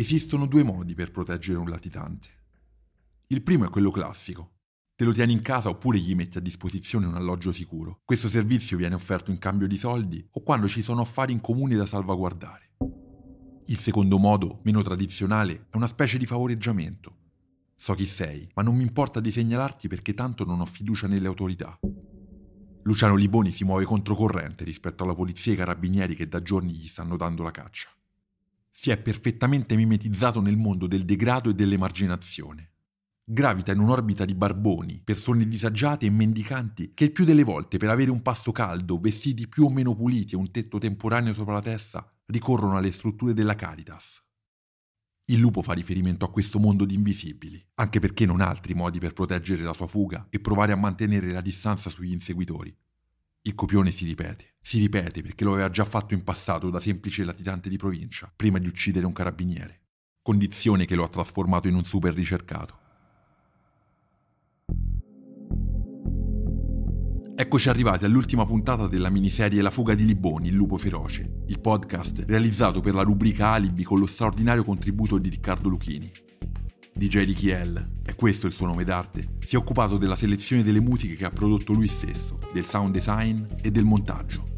Esistono due modi per proteggere un latitante. Il primo è quello classico. Te lo tieni in casa oppure gli metti a disposizione un alloggio sicuro. Questo servizio viene offerto in cambio di soldi o quando ci sono affari in comune da salvaguardare. Il secondo modo, meno tradizionale, è una specie di favoreggiamento. So chi sei, ma non mi importa di segnalarti perché tanto non ho fiducia nelle autorità. Luciano Liboni si muove controcorrente rispetto alla polizia e ai carabinieri che da giorni gli stanno dando la caccia si è perfettamente mimetizzato nel mondo del degrado e dell'emarginazione. Gravita in un'orbita di barboni, persone disagiate e mendicanti che il più delle volte per avere un pasto caldo, vestiti più o meno puliti e un tetto temporaneo sopra la testa, ricorrono alle strutture della Caritas. Il lupo fa riferimento a questo mondo di invisibili, anche perché non ha altri modi per proteggere la sua fuga e provare a mantenere la distanza sugli inseguitori, il copione si ripete. Si ripete perché lo aveva già fatto in passato da semplice latitante di provincia, prima di uccidere un carabiniere. Condizione che lo ha trasformato in un super ricercato. Eccoci arrivati all'ultima puntata della miniserie La fuga di Liboni, il lupo feroce, il podcast realizzato per la rubrica Alibi con lo straordinario contributo di Riccardo Luchini. DJ di Kiel, è questo il suo nome d'arte, si è occupato della selezione delle musiche che ha prodotto lui stesso, del sound design e del montaggio.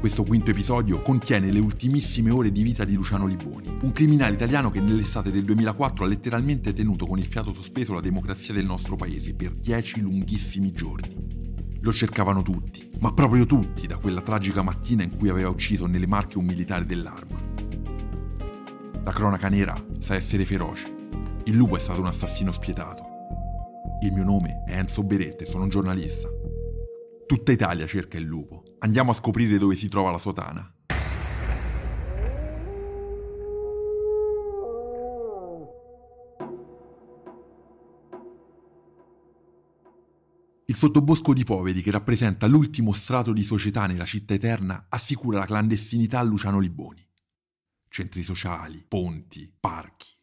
Questo quinto episodio contiene le ultimissime ore di vita di Luciano Liboni, un criminale italiano che nell'estate del 2004 ha letteralmente tenuto con il fiato sospeso la democrazia del nostro paese per dieci lunghissimi giorni. Lo cercavano tutti, ma proprio tutti, da quella tragica mattina in cui aveva ucciso nelle marche un militare dell'arma. La cronaca nera sa essere feroce, il lupo è stato un assassino spietato. Il mio nome è Enzo Berette, sono un giornalista. Tutta Italia cerca il lupo. Andiamo a scoprire dove si trova la sua tana. Il sottobosco di poveri, che rappresenta l'ultimo strato di società nella città eterna, assicura la clandestinità a Luciano Liboni. Centri sociali, ponti, parchi,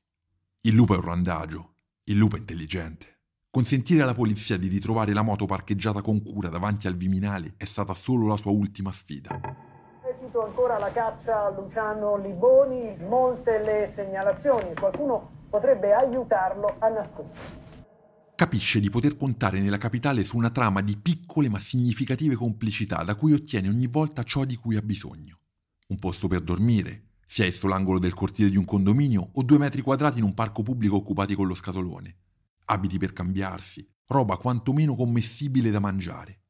il lupo è un randagio, il lupo è intelligente. Consentire alla polizia di ritrovare la moto parcheggiata con cura davanti al Viminale è stata solo la sua ultima sfida. ancora la caccia a Luciano Liboni, molte le segnalazioni, qualcuno potrebbe aiutarlo a nascondersi. Capisce di poter contare nella capitale su una trama di piccole ma significative complicità da cui ottiene ogni volta ciò di cui ha bisogno. Un posto per dormire, sia esso l'angolo del cortile di un condominio o due metri quadrati in un parco pubblico occupati con lo scatolone. Abiti per cambiarsi, roba quantomeno commestibile da mangiare.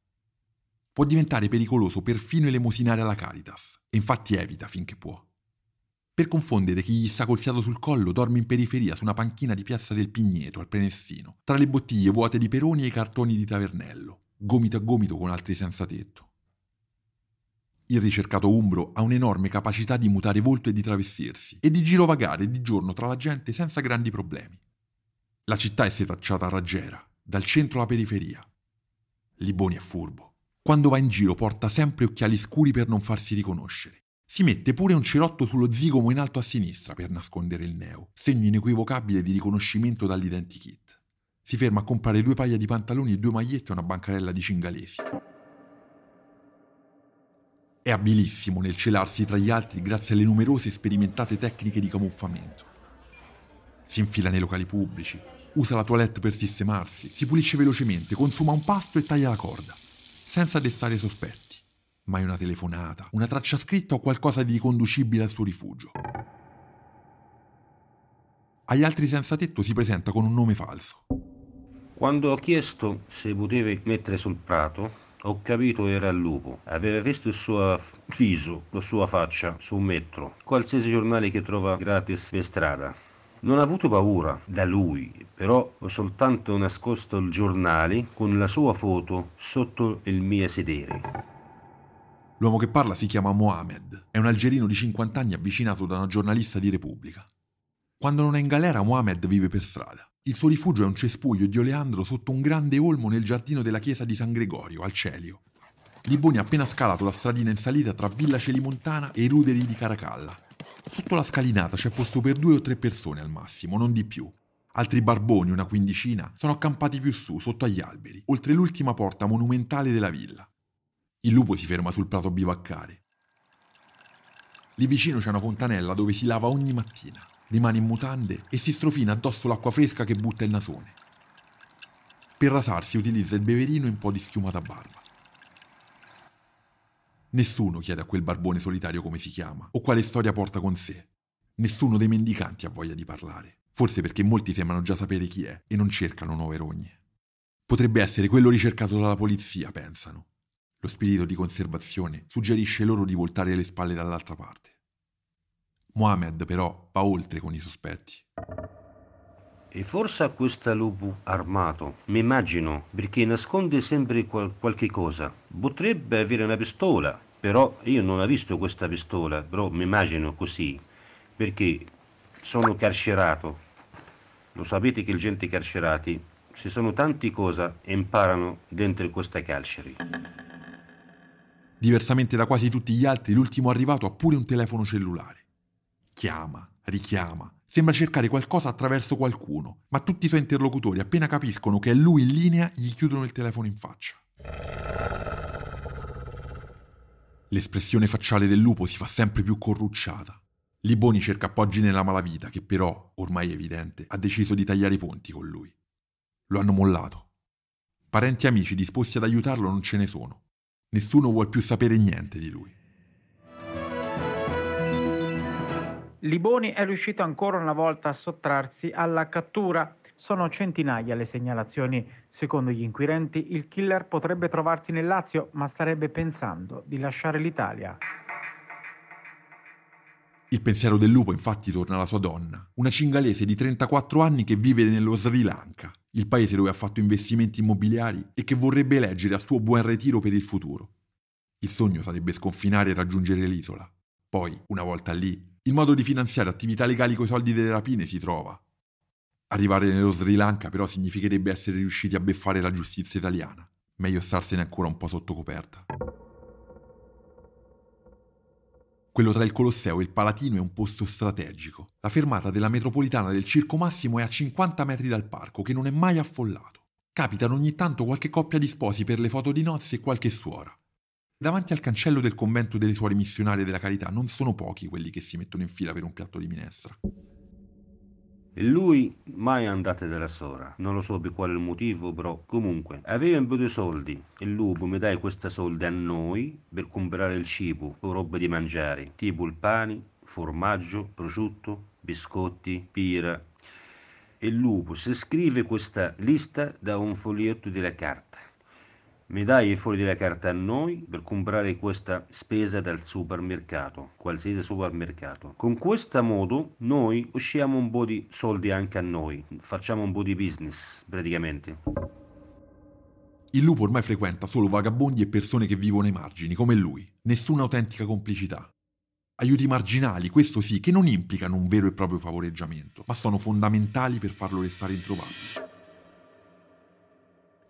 Può diventare pericoloso perfino elemosinare alla Caritas, e infatti evita finché può. Per confondere chi gli sta col fiato sul collo, dorme in periferia su una panchina di piazza del Pigneto al Prenestino, tra le bottiglie vuote di Peroni e i cartoni di Tavernello, gomito a gomito con altri senza tetto. Il ricercato umbro ha un'enorme capacità di mutare volto e di travestirsi, e di girovagare di giorno tra la gente senza grandi problemi. La città è setacciata a raggiera, dal centro alla periferia. Liboni è furbo. Quando va in giro porta sempre occhiali scuri per non farsi riconoscere. Si mette pure un cerotto sullo zigomo in alto a sinistra per nascondere il neo, segno inequivocabile di riconoscimento dall'identikit. Si ferma a comprare due paia di pantaloni e due magliette a una bancarella di cingalesi. È abilissimo nel celarsi tra gli altri grazie alle numerose e sperimentate tecniche di camuffamento. Si infila nei locali pubblici, usa la toilette per sistemarsi, si pulisce velocemente, consuma un pasto e taglia la corda, senza destare sospetti. Mai una telefonata, una traccia scritta o qualcosa di riconducibile al suo rifugio. Agli altri senza tetto si presenta con un nome falso. Quando ho chiesto se potevi mettere sul prato, ho capito era il lupo. Aveva visto il suo viso, la sua faccia, su un metro, qualsiasi giornale che trova gratis per strada. Non ho avuto paura da lui, però ho soltanto nascosto il giornale con la sua foto sotto il mio sedere. L'uomo che parla si chiama Mohamed, è un algerino di 50 anni avvicinato da una giornalista di Repubblica. Quando non è in galera, Mohamed vive per strada. Il suo rifugio è un cespuglio di oleandro sotto un grande olmo nel giardino della chiesa di San Gregorio, al Celio. Liboni ha appena scalato la stradina in salita tra Villa Celimontana e i ruderi di Caracalla. Sotto la scalinata c'è posto per due o tre persone al massimo, non di più. Altri barboni, una quindicina, sono accampati più su, sotto agli alberi, oltre l'ultima porta monumentale della villa. Il lupo si ferma sul prato a bivaccare. Lì vicino c'è una fontanella dove si lava ogni mattina rimane in mutande e si strofina addosso l'acqua fresca che butta il nasone. Per rasarsi utilizza il beverino e un po' di schiuma da barba. Nessuno chiede a quel barbone solitario come si chiama o quale storia porta con sé. Nessuno dei mendicanti ha voglia di parlare, forse perché molti sembrano già sapere chi è e non cercano nuove rogne. Potrebbe essere quello ricercato dalla polizia, pensano. Lo spirito di conservazione suggerisce loro di voltare le spalle dall'altra parte. Mohamed però va oltre con i sospetti. E forse a questo lupo armato, mi immagino, perché nasconde sempre qual- qualche cosa. Potrebbe avere una pistola, però io non ho visto questa pistola, però mi immagino così, perché sono carcerato. Lo sapete che il gente carcerati, ci sono tante cose e imparano dentro queste carceri. Diversamente da quasi tutti gli altri, l'ultimo arrivato ha pure un telefono cellulare chiama, richiama, sembra cercare qualcosa attraverso qualcuno, ma tutti i suoi interlocutori appena capiscono che è lui in linea gli chiudono il telefono in faccia. L'espressione facciale del lupo si fa sempre più corrucciata. Liboni cerca appoggi nella malavita che però, ormai è evidente, ha deciso di tagliare i ponti con lui. Lo hanno mollato. Parenti e amici disposti ad aiutarlo non ce ne sono. Nessuno vuol più sapere niente di lui. Liboni è riuscito ancora una volta a sottrarsi alla cattura. Sono centinaia le segnalazioni. Secondo gli inquirenti, il killer potrebbe trovarsi nel Lazio, ma starebbe pensando di lasciare l'Italia. Il pensiero del lupo infatti torna alla sua donna, una cingalese di 34 anni che vive nello Sri Lanka, il paese dove ha fatto investimenti immobiliari e che vorrebbe eleggere a suo buon ritiro per il futuro. Il sogno sarebbe sconfinare e raggiungere l'isola. Poi, una volta lì, il modo di finanziare attività legali coi soldi delle rapine si trova. Arrivare nello Sri Lanka però significherebbe essere riusciti a beffare la giustizia italiana. Meglio starsene ancora un po' sotto coperta. Quello tra il Colosseo e il Palatino è un posto strategico. La fermata della metropolitana del Circo Massimo è a 50 metri dal parco, che non è mai affollato. Capitano ogni tanto qualche coppia di sposi per le foto di nozze e qualche suora. Davanti al cancello del convento delle suore missionarie della carità non sono pochi quelli che si mettono in fila per un piatto di minestra. E lui mai andate dalla sora, non lo so per quale motivo, però comunque aveva un po' di soldi e lui mi dai questi soldi a noi per comprare il cibo o roba di mangiare, tipo il pane, formaggio, prosciutto, biscotti, pira. E lupo si scrive questa lista da un foglietto della carta Medaglie fuori della carta a noi per comprare questa spesa dal supermercato, qualsiasi supermercato. Con questo modo noi usciamo un po' di soldi anche a noi, facciamo un po' di business praticamente. Il lupo ormai frequenta solo vagabondi e persone che vivono ai margini, come lui. Nessuna autentica complicità. Aiuti marginali, questo sì, che non implicano un vero e proprio favoreggiamento, ma sono fondamentali per farlo restare introvabile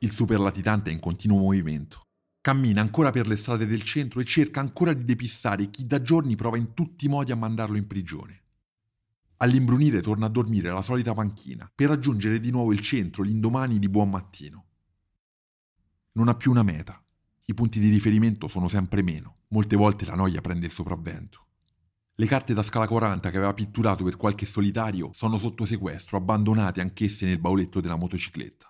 il superlatitante è in continuo movimento. Cammina ancora per le strade del centro e cerca ancora di depistare chi da giorni prova in tutti i modi a mandarlo in prigione. All'imbrunire torna a dormire alla solita panchina per raggiungere di nuovo il centro l'indomani di buon mattino. Non ha più una meta. I punti di riferimento sono sempre meno. Molte volte la noia prende il sopravvento. Le carte da scala 40 che aveva pitturato per qualche solitario sono sotto sequestro, abbandonate anch'esse nel bauletto della motocicletta.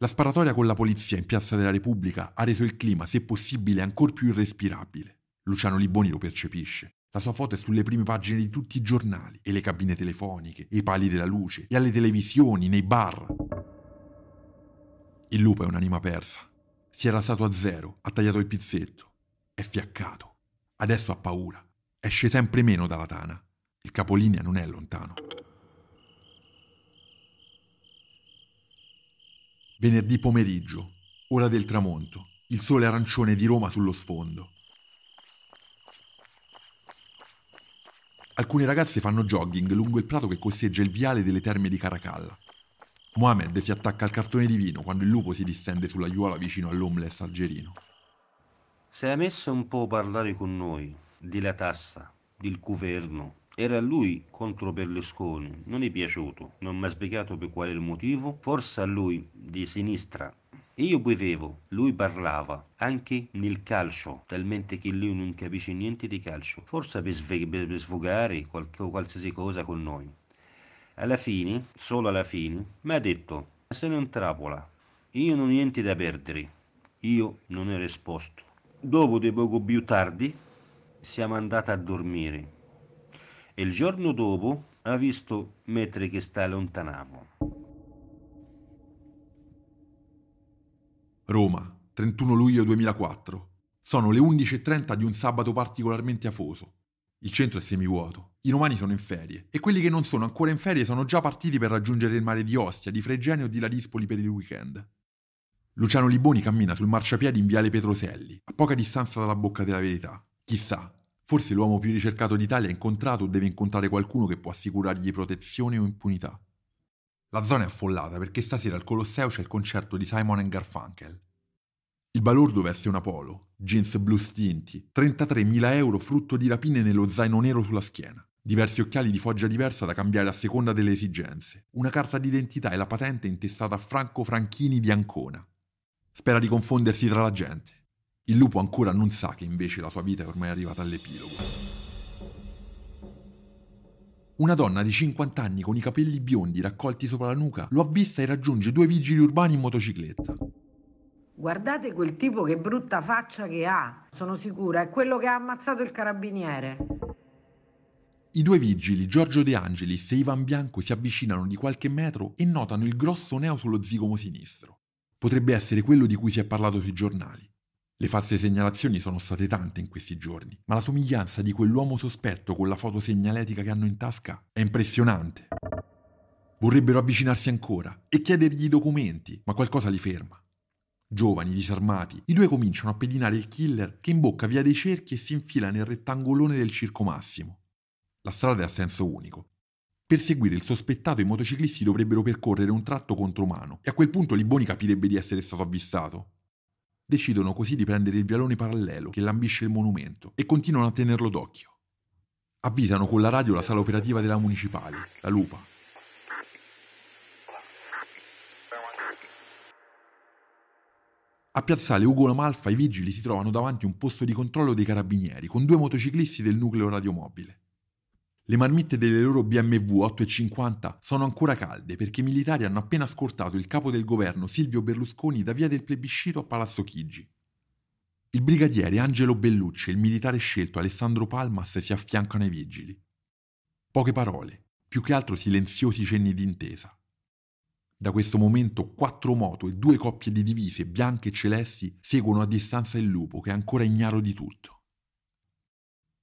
La sparatoria con la polizia in Piazza della Repubblica ha reso il clima, se possibile, ancor più irrespirabile. Luciano Liboni lo percepisce. La sua foto è sulle prime pagine di tutti i giornali, e le cabine telefoniche, e i pali della luce, e alle televisioni, nei bar. Il lupo è un'anima persa. Si è rasato a zero, ha tagliato il pizzetto, è fiaccato. Adesso ha paura. Esce sempre meno dalla tana. Il capolinea non è lontano. Venerdì pomeriggio, ora del tramonto, il sole arancione di Roma sullo sfondo. Alcune ragazze fanno jogging lungo il prato che costeggia il viale delle terme di Caracalla. Mohamed si attacca al cartone di vino quando il lupo si distende sulla aiuola vicino all'omless algerino. Se la messa un po' a parlare con noi, della tassa, del governo, era lui contro Berlusconi, non è piaciuto, non mi ha spiegato per quale motivo, forse a lui di sinistra io bevevo, lui parlava, anche nel calcio, talmente che lui non capisce niente di calcio, forse per, sve- per sfogare qualche, qualsiasi cosa con noi. Alla fine, solo alla fine, mi ha detto, se non trappola, io non ho niente da perdere. Io non ho risposto. Dopo di poco più tardi, siamo andati a dormire e il giorno dopo ha visto mentre che sta allontanavo. Roma, 31 luglio 2004. Sono le 11.30 di un sabato particolarmente afoso. Il centro è semivuoto, i romani sono in ferie e quelli che non sono ancora in ferie sono già partiti per raggiungere il mare di Ostia, di Fregene o di Ladispoli per il weekend. Luciano Liboni cammina sul marciapiede in viale Petroselli, a poca distanza dalla bocca della verità. Chissà, Forse l'uomo più ricercato d'Italia ha incontrato o deve incontrare qualcuno che può assicurargli protezione o impunità. La zona è affollata perché stasera al Colosseo c'è il concerto di Simon Garfunkel. Il balordo veste una polo, jeans blu stinti, 33.000 euro frutto di rapine nello zaino nero sulla schiena, diversi occhiali di foggia diversa da cambiare a seconda delle esigenze, una carta d'identità e la patente intestata a Franco Franchini di Ancona. Spera di confondersi tra la gente. Il lupo ancora non sa che invece la sua vita è ormai arrivata all'epilogo. Una donna di 50 anni con i capelli biondi raccolti sopra la nuca lo avvista e raggiunge due vigili urbani in motocicletta. Guardate quel tipo che brutta faccia che ha, sono sicura, è quello che ha ammazzato il carabiniere. I due vigili, Giorgio De Angelis e Ivan Bianco, si avvicinano di qualche metro e notano il grosso neo sullo zigomo sinistro. Potrebbe essere quello di cui si è parlato sui giornali. Le false segnalazioni sono state tante in questi giorni, ma la somiglianza di quell'uomo sospetto con la foto segnaletica che hanno in tasca è impressionante. Vorrebbero avvicinarsi ancora e chiedergli i documenti, ma qualcosa li ferma. Giovani, disarmati, i due cominciano a pedinare il killer che imbocca via dei cerchi e si infila nel rettangolone del circo massimo. La strada è a senso unico. Per seguire il sospettato i motociclisti dovrebbero percorrere un tratto contromano e a quel punto Liboni capirebbe di essere stato avvistato, Decidono così di prendere il vialone parallelo che lambisce il monumento e continuano a tenerlo d'occhio. Avvisano con la radio la sala operativa della municipale, la Lupa. A piazzale Ugo Lamalfa i vigili si trovano davanti un posto di controllo dei carabinieri con due motociclisti del nucleo radiomobile. Le marmitte delle loro BMW 8,50 sono ancora calde perché i militari hanno appena scortato il capo del governo Silvio Berlusconi da via del plebiscito a Palazzo Chigi. Il brigadiere Angelo Bellucci e il militare scelto Alessandro Palmas si affiancano ai vigili. Poche parole, più che altro silenziosi cenni d'intesa. Da questo momento quattro moto e due coppie di divise bianche e celesti seguono a distanza il lupo che è ancora ignaro di tutto.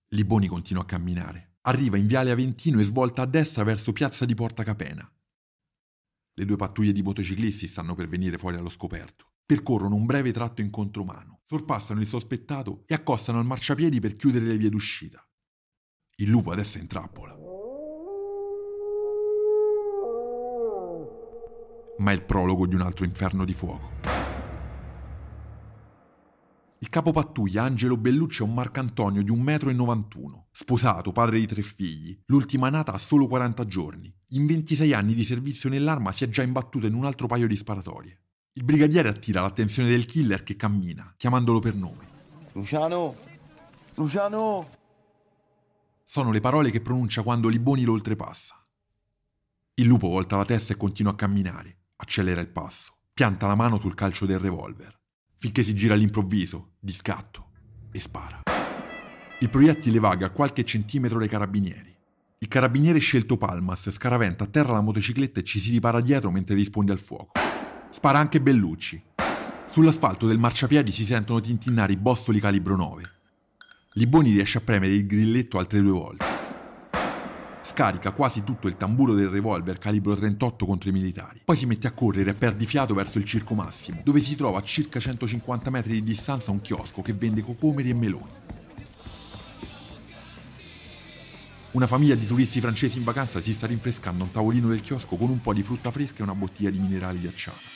Liboni continua a camminare Arriva in Viale Aventino e svolta a destra verso Piazza di Porta Capena. Le due pattuglie di motociclisti stanno per venire fuori allo scoperto. Percorrono un breve tratto in contromano, sorpassano il sospettato e accostano al marciapiedi per chiudere le vie d'uscita. Il lupo adesso è in trappola. Ma è il prologo di un altro inferno di fuoco. Il capo pattuglia Angelo Bellucci è un marcantonio di 1,91 m, sposato, padre di tre figli, l'ultima nata ha solo 40 giorni. In 26 anni di servizio nell'arma si è già imbattuto in un altro paio di sparatorie. Il brigadiere attira l'attenzione del killer che cammina, chiamandolo per nome. Luciano! Luciano! Sono le parole che pronuncia quando Liboni lo oltrepassa. Il lupo volta la testa e continua a camminare, accelera il passo, pianta la mano sul calcio del revolver finché si gira all'improvviso, di scatto, e spara. Il proiettile vaga a qualche centimetro dai carabinieri. Il carabiniere scelto Palmas scaraventa a terra la motocicletta e ci si ripara dietro mentre risponde al fuoco. Spara anche Bellucci. Sull'asfalto del marciapiedi si sentono tintinnare i bostoli calibro 9. Liboni riesce a premere il grilletto altre due volte scarica quasi tutto il tamburo del revolver calibro 38 contro i militari. Poi si mette a correre e perdi fiato verso il circo massimo, dove si trova a circa 150 metri di distanza un chiosco che vende cocomeri e meloni. Una famiglia di turisti francesi in vacanza si sta rinfrescando a un tavolino del chiosco con un po' di frutta fresca e una bottiglia di minerali ghiacciata.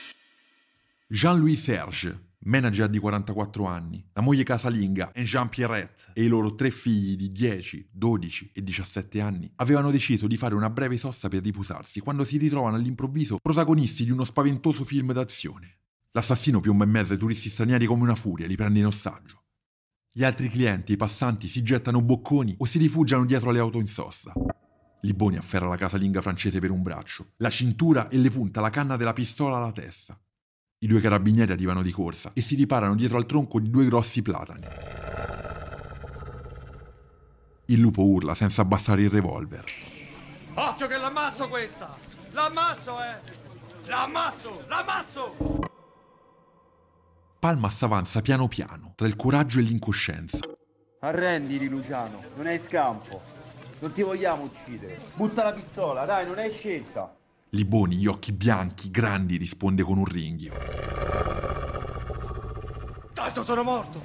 Jean-Louis Serge, manager di 44 anni, la moglie casalinga e Jean Pierrette e i loro tre figli di 10, 12 e 17 anni avevano deciso di fare una breve sosta per riposarsi quando si ritrovano all'improvviso protagonisti di uno spaventoso film d'azione. L'assassino piomba in mezzo ai turisti stranieri come una furia, e li prende in ostaggio. Gli altri clienti, e i passanti, si gettano bocconi o si rifugiano dietro le auto in sosta. Liboni afferra la casalinga francese per un braccio, la cintura e le punta la canna della pistola alla testa. I due carabinieri arrivano di corsa e si riparano dietro al tronco di due grossi platani. Il lupo urla senza abbassare il revolver. Occhio che l'ammazzo questa! L'ammazzo, eh! L'ammazzo! L'ammazzo! Palma s'avanza piano piano, tra il coraggio e l'incoscienza. Arrenditi, Luciano, non hai scampo. Non ti vogliamo uccidere. Butta la pistola, dai, non hai scelta. Liboni, gli occhi bianchi, grandi, risponde con un ringhio. Tanto sono morto!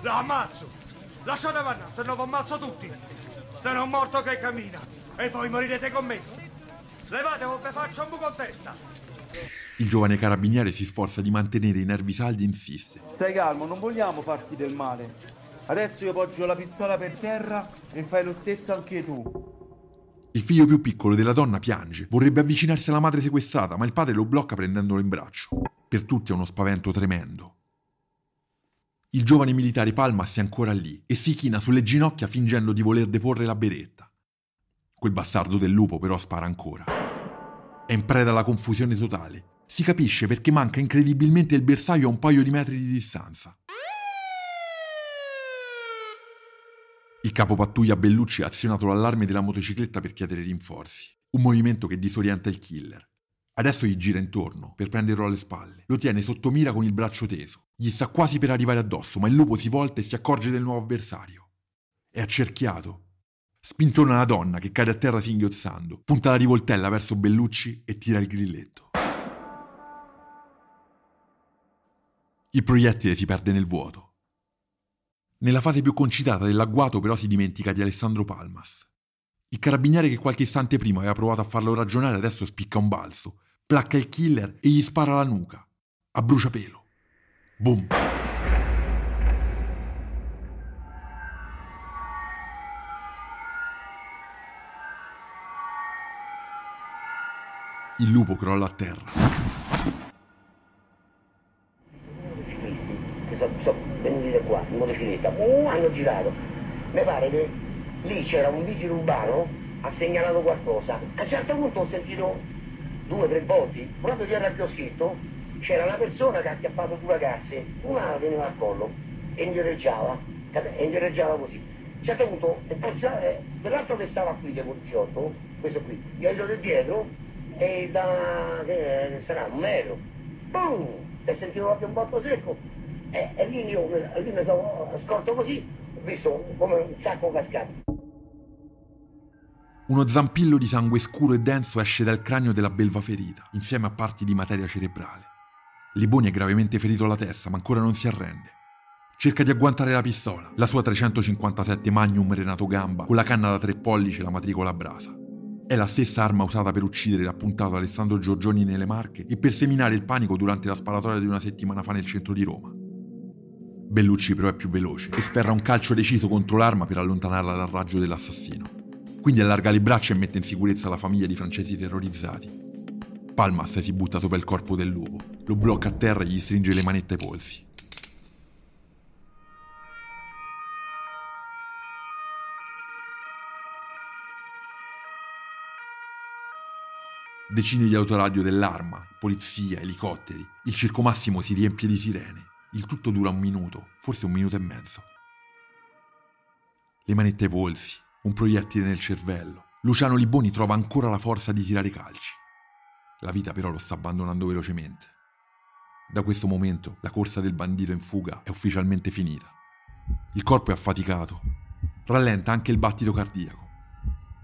La ammazzo! Lasciate andare, se no vi ammazzo tutti! Sono morto che cammina e voi morirete con me! Levate o oh, vi faccio un buco in testa! Il giovane carabiniere si sforza di mantenere i nervi saldi e insiste. Stai calmo, non vogliamo farti del male. Adesso io poggio la pistola per terra e fai lo stesso anche tu. Il figlio più piccolo della donna piange, vorrebbe avvicinarsi alla madre sequestrata, ma il padre lo blocca prendendolo in braccio. Per tutti è uno spavento tremendo. Il giovane militare Palma si è ancora lì e si china sulle ginocchia fingendo di voler deporre la beretta. Quel bastardo del lupo però spara ancora. È in preda alla confusione totale. Si capisce perché manca incredibilmente il bersaglio a un paio di metri di distanza. capo pattuglia Bellucci ha azionato l'allarme della motocicletta per chiedere rinforzi. Un movimento che disorienta il killer. Adesso gli gira intorno per prenderlo alle spalle. Lo tiene sotto mira con il braccio teso. Gli sta quasi per arrivare addosso, ma il lupo si volta e si accorge del nuovo avversario. È accerchiato. Spintona la donna che cade a terra singhiozzando, punta la rivoltella verso Bellucci e tira il grilletto. Il proiettile si perde nel vuoto. Nella fase più concitata dell'agguato però si dimentica di Alessandro Palmas. Il carabiniere che qualche istante prima aveva provato a farlo ragionare adesso spicca un balzo, placca il killer e gli spara alla nuca. A bruciapelo. Boom! Il lupo crolla a terra. l'ho girato. Mi pare che lì c'era un vigile urbano, ha segnalato qualcosa. A un certo punto ho sentito due o tre volte, proprio dietro al chioschetto, c'era una persona che ha acchiappato due ragazze, una veniva al collo e indireggiava, e indireggiava così. A un certo punto, dell'altro eh, che stava qui, che poliziotto, questo qui, gli ho da dietro e da, che eh, sarà, un metro, boom, e sentivo proprio un botto secco, e, e lì io, io mi sono scorto così, ho visto come un sacco cascato. Uno zampillo di sangue scuro e denso esce dal cranio della belva ferita, insieme a parti di materia cerebrale. Liboni è gravemente ferito alla testa, ma ancora non si arrende. Cerca di agguantare la pistola, la sua 357 Magnum Renato Gamba, con la canna da tre pollici e la matricola a brasa. È la stessa arma usata per uccidere l'appuntato Alessandro Giorgioni nelle Marche e per seminare il panico durante la sparatoria di una settimana fa nel centro di Roma. Bellucci però è più veloce e sferra un calcio deciso contro l'arma per allontanarla dal raggio dell'assassino. Quindi allarga le braccia e mette in sicurezza la famiglia di francesi terrorizzati. Palmas si butta sopra il corpo del lupo, lo blocca a terra e gli stringe le manette ai polsi. Decine di autoradio dell'arma, polizia, elicotteri, il circo massimo si riempie di sirene. Il tutto dura un minuto, forse un minuto e mezzo. Le manette ai polsi, un proiettile nel cervello. Luciano Liboni trova ancora la forza di tirare i calci. La vita però lo sta abbandonando velocemente. Da questo momento la corsa del bandito in fuga è ufficialmente finita. Il corpo è affaticato. Rallenta anche il battito cardiaco.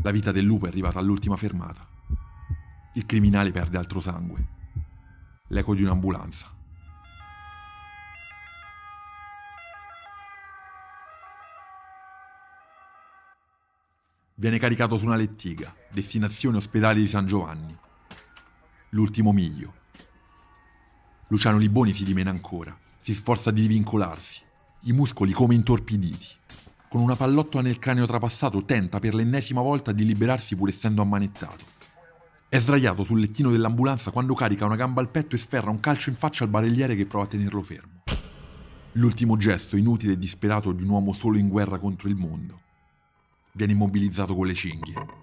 La vita del lupo è arrivata all'ultima fermata. Il criminale perde altro sangue. L'eco di un'ambulanza. Viene caricato su una lettiga, destinazione ospedale di San Giovanni. L'ultimo miglio. Luciano Liboni si dimena ancora, si sforza di divincolarsi, i muscoli come intorpiditi. Con una pallottola nel cranio trapassato tenta per l'ennesima volta di liberarsi pur essendo ammanettato. È sdraiato sul lettino dell'ambulanza quando carica una gamba al petto e sferra un calcio in faccia al barelliere che prova a tenerlo fermo. L'ultimo gesto inutile e disperato di un uomo solo in guerra contro il mondo viene immobilizzato con le cinghie.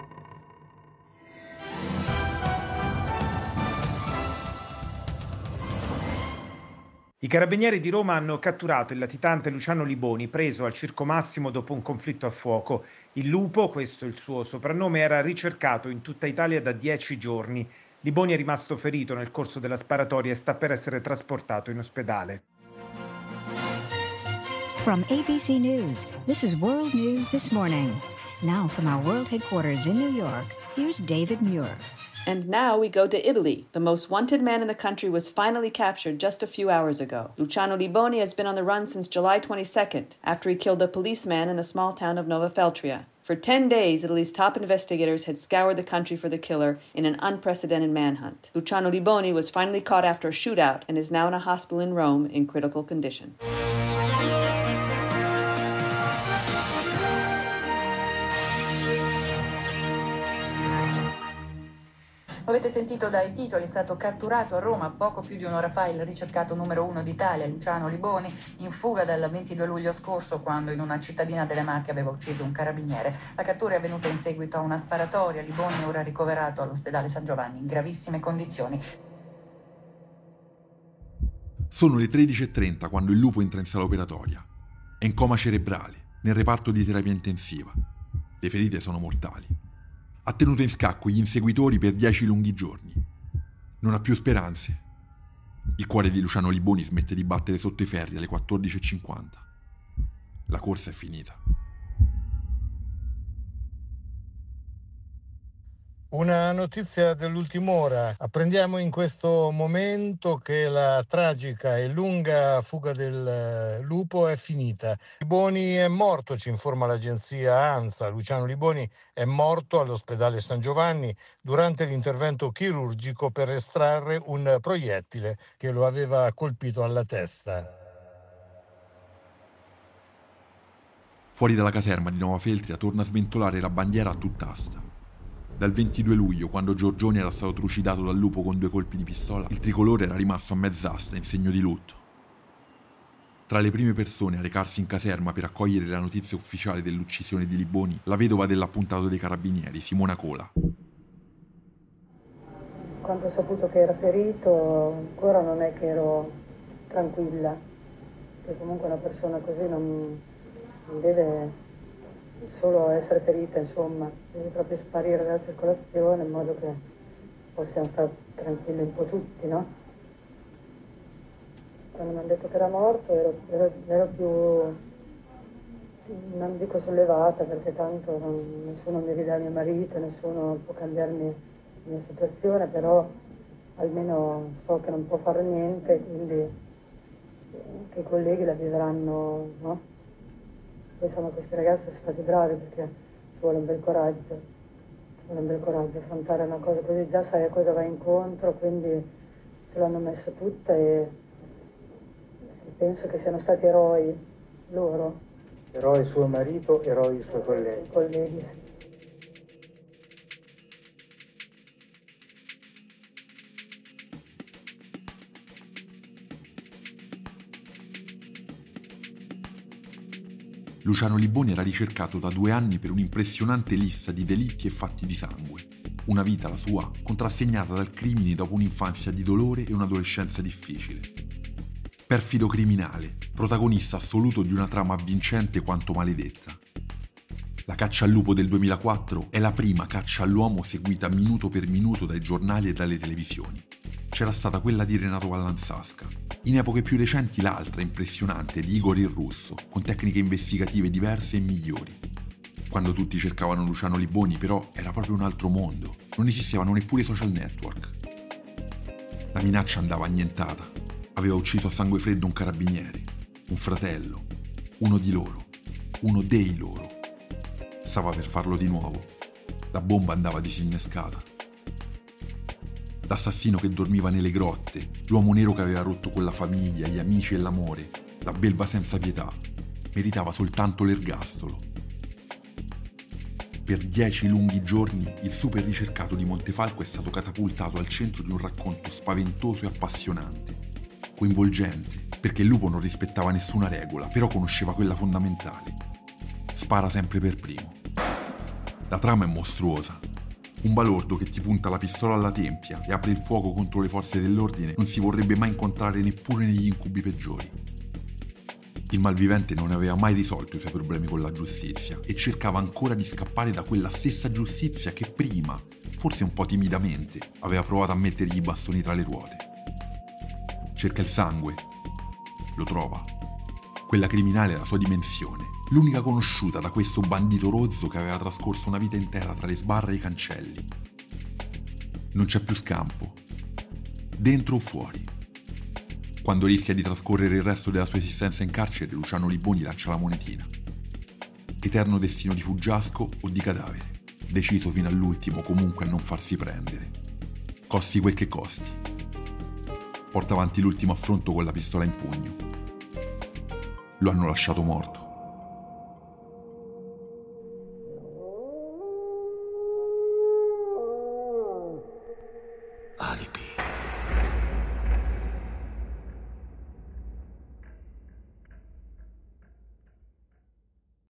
I carabinieri di Roma hanno catturato il latitante Luciano Liboni, preso al Circo Massimo dopo un conflitto a fuoco. Il lupo, questo è il suo soprannome, era ricercato in tutta Italia da dieci giorni. Liboni è rimasto ferito nel corso della sparatoria e sta per essere trasportato in ospedale. From ABC News, this is World News This Morning. Now, from our world headquarters in New York, here's David Muir. And now we go to Italy. The most wanted man in the country was finally captured just a few hours ago. Luciano Liboni has been on the run since July 22nd, after he killed a policeman in the small town of Nova Feltria. For 10 days, Italy's top investigators had scoured the country for the killer in an unprecedented manhunt. Luciano Liboni was finally caught after a shootout and is now in a hospital in Rome in critical condition. Avete sentito dai titoli, è stato catturato a Roma poco più di un'ora fa il ricercato numero uno d'Italia, Luciano Liboni, in fuga dal 22 luglio scorso quando in una cittadina delle Marche aveva ucciso un carabiniere. La cattura è avvenuta in seguito a una sparatoria. Liboni è ora ricoverato all'ospedale San Giovanni in gravissime condizioni. Sono le 13.30 quando il lupo entra in sala operatoria. È in coma cerebrale, nel reparto di terapia intensiva. Le ferite sono mortali ha tenuto in scacco gli inseguitori per dieci lunghi giorni. Non ha più speranze. Il cuore di Luciano Liboni smette di battere sotto i ferri alle 14.50. La corsa è finita. Una notizia dell'ultima ora. Apprendiamo in questo momento che la tragica e lunga fuga del eh, lupo è finita. Liboni è morto, ci informa l'agenzia ANSA. Luciano Liboni è morto all'ospedale San Giovanni durante l'intervento chirurgico per estrarre un proiettile che lo aveva colpito alla testa. Fuori dalla caserma di Nova Feltria torna a sventolare la bandiera a tutt'asta. Dal 22 luglio, quando Giorgioni era stato trucidato dal lupo con due colpi di pistola, il tricolore era rimasto a mezz'asta in segno di lutto. Tra le prime persone a recarsi in caserma per accogliere la notizia ufficiale dell'uccisione di Liboni, la vedova dell'appuntato dei carabinieri, Simona Cola. Quando ho saputo che era ferito, ancora non è che ero tranquilla, che comunque una persona così non, non deve solo essere ferita, insomma, devi proprio sparire dalla circolazione in modo che possiamo stare tranquilli un po' tutti, no? Quando mi hanno detto che era morto ero, ero, ero più, non dico sollevata perché tanto non, nessuno mi ridà mio marito, nessuno può cambiarmi la mia situazione, però almeno so che non può fare niente, quindi eh, che i colleghi la vivranno, no? insomma questi ragazzi sono stati bravi perché ci vuole un bel coraggio, ci vuole un bel coraggio affrontare una cosa così, già sai a cosa va incontro, quindi ce l'hanno messa tutta e penso che siano stati eroi loro. Eroi suo marito, eroi i suoi colleghi. I colleghi, sì. Luciano Liboni era ricercato da due anni per un'impressionante lista di delitti e fatti di sangue. Una vita, la sua, contrassegnata dal crimine dopo un'infanzia di dolore e un'adolescenza difficile. Perfido criminale, protagonista assoluto di una trama avvincente quanto maledetta. La caccia al lupo del 2004 è la prima caccia all'uomo seguita minuto per minuto dai giornali e dalle televisioni c'era stata quella di Renato Vallanzasca. In epoche più recenti l'altra, impressionante, di Igor il Russo, con tecniche investigative diverse e migliori. Quando tutti cercavano Luciano Liboni però era proprio un altro mondo, non esistevano neppure social network. La minaccia andava annientata, aveva ucciso a sangue freddo un carabiniere, un fratello, uno di loro, uno dei loro. Stava per farlo di nuovo, la bomba andava disinnescata l'assassino che dormiva nelle grotte, l'uomo nero che aveva rotto con la famiglia, gli amici e l'amore, la belva senza pietà, meritava soltanto l'ergastolo. Per dieci lunghi giorni il super ricercato di Montefalco è stato catapultato al centro di un racconto spaventoso e appassionante, coinvolgente, perché il lupo non rispettava nessuna regola, però conosceva quella fondamentale. Spara sempre per primo. La trama è mostruosa, un balordo che ti punta la pistola alla tempia e apre il fuoco contro le forze dell'ordine non si vorrebbe mai incontrare neppure negli incubi peggiori. Il malvivente non aveva mai risolto i suoi problemi con la giustizia e cercava ancora di scappare da quella stessa giustizia che prima, forse un po' timidamente, aveva provato a mettergli i bastoni tra le ruote. Cerca il sangue, lo trova quella criminale la sua dimensione, l'unica conosciuta da questo bandito rozzo che aveva trascorso una vita intera tra le sbarre e i cancelli. Non c'è più scampo, dentro o fuori. Quando rischia di trascorrere il resto della sua esistenza in carcere, Luciano Liboni lancia la monetina. Eterno destino di fuggiasco o di cadavere, deciso fino all'ultimo comunque a non farsi prendere. Costi quel che costi. Porta avanti l'ultimo affronto con la pistola in pugno, lo hanno lasciato morto.